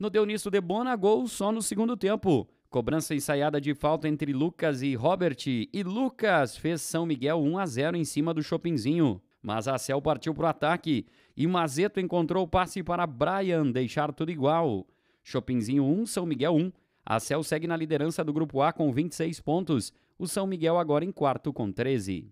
No Deunício Debona, gol só no segundo tempo. Cobrança ensaiada de falta entre Lucas e Robert, e Lucas fez São Miguel 1 a 0 em cima do Chopinzinho. Mas a Cel partiu para o ataque e Mazeto encontrou o passe para Brian deixar tudo igual. Chopinzinho 1, São Miguel 1. A Cel segue na liderança do grupo A com 26 pontos. O São Miguel agora em quarto com 13.